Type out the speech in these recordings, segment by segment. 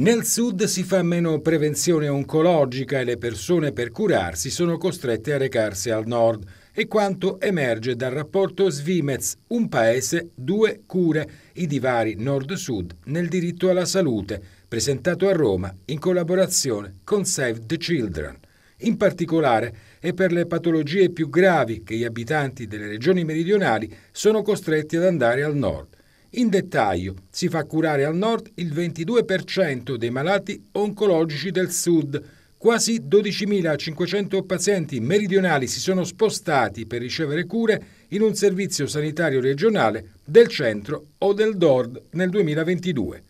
Nel sud si fa meno prevenzione oncologica e le persone per curarsi sono costrette a recarsi al nord. E quanto emerge dal rapporto Svimez, un paese, due cure, i divari nord-sud nel diritto alla salute, presentato a Roma in collaborazione con Save the Children. In particolare è per le patologie più gravi che gli abitanti delle regioni meridionali sono costretti ad andare al nord in dettaglio, si fa curare al nord il 22% dei malati oncologici del sud. Quasi 12.500 pazienti meridionali si sono spostati per ricevere cure in un servizio sanitario regionale del centro o del DORD nel 2022.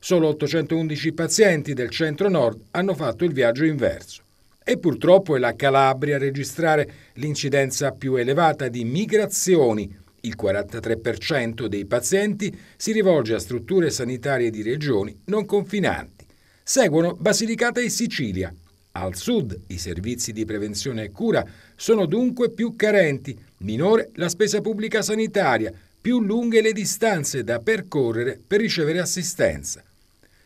Solo 811 pazienti del centro-nord hanno fatto il viaggio inverso. E purtroppo è la Calabria a registrare l'incidenza più elevata di migrazioni il 43% dei pazienti si rivolge a strutture sanitarie di regioni non confinanti. Seguono Basilicata e Sicilia. Al sud i servizi di prevenzione e cura sono dunque più carenti, minore la spesa pubblica sanitaria, più lunghe le distanze da percorrere per ricevere assistenza.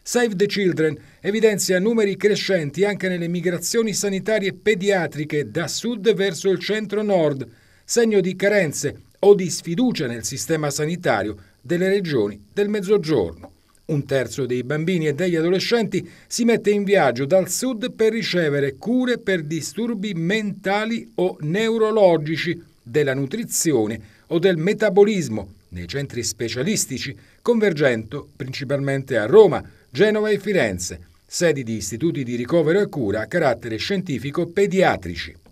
Save the Children evidenzia numeri crescenti anche nelle migrazioni sanitarie pediatriche da sud verso il centro-nord, segno di carenze o di sfiducia nel sistema sanitario delle regioni del Mezzogiorno. Un terzo dei bambini e degli adolescenti si mette in viaggio dal sud per ricevere cure per disturbi mentali o neurologici, della nutrizione o del metabolismo nei centri specialistici, convergendo principalmente a Roma, Genova e Firenze, sedi di istituti di ricovero e cura a carattere scientifico pediatrici.